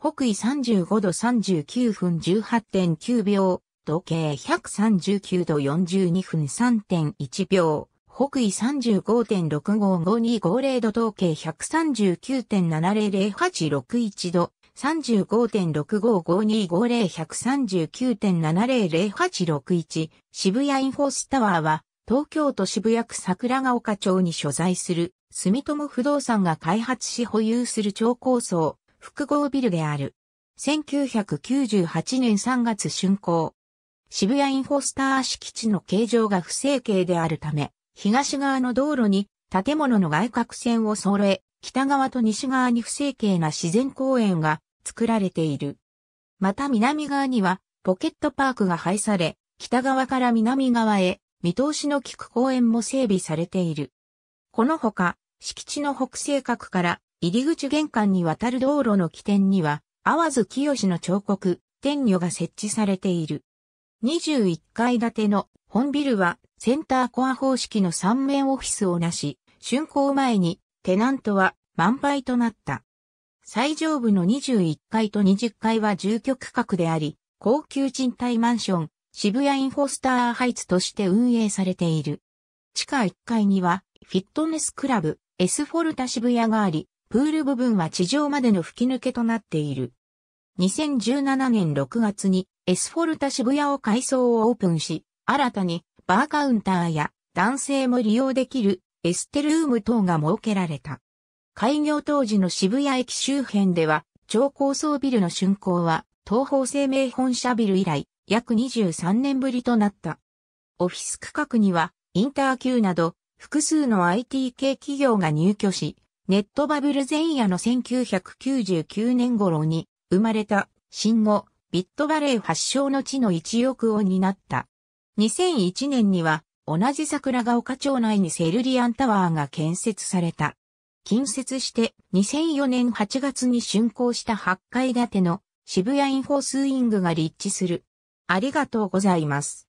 北緯35度39分18.9秒、時計139度42分3.1秒、北緯35.655250度統計1 3 9 7 0 0 8 6 1度、3 5 6 5 5 2 5 0 1 3 9 7 0 0 8 6 1渋谷インフォースタワーは東京都渋谷区桜ヶ丘町に所在する住友不動産が開発し保有する超高層複合ビルである。1998年3月竣工。渋谷インフォスター敷地の形状が不成形であるため、東側の道路に建物の外角線を揃え、北側と西側に不成形な自然公園が作られている。また南側にはポケットパークが配され、北側から南側へ見通しの効く公園も整備されている。このほか、敷地の北西角から入り口玄関に渡る道路の起点には、わ津清の彫刻、天女が設置されている。21階建ての本ビルはセンターコア方式の3面オフィスをなし、竣工前にテナントは満杯となった。最上部の21階と20階は住居区画であり、高級賃貸マンション、渋谷インフォスターハイツとして運営されている。地下1階には、フィットネスクラブ、エスフォルタ渋谷があり、プール部分は地上までの吹き抜けとなっている。2017年6月にエスフォルタ渋谷を改装をオープンし、新たにバーカウンターや男性も利用できるエステルーム等が設けられた。開業当時の渋谷駅周辺では、超高層ビルの竣工は、東方生命本社ビル以来、約23年ぶりとなった。オフィス区画には、インター級など、複数の IT 系企業が入居し、ネットバブル前夜の1999年頃に生まれた新語ビットバレー発祥の地の一翼を担った。2001年には同じ桜ヶ丘町内にセルリアンタワーが建設された。近接して2004年8月に竣工した8階建ての渋谷インフォースイングが立地する。ありがとうございます。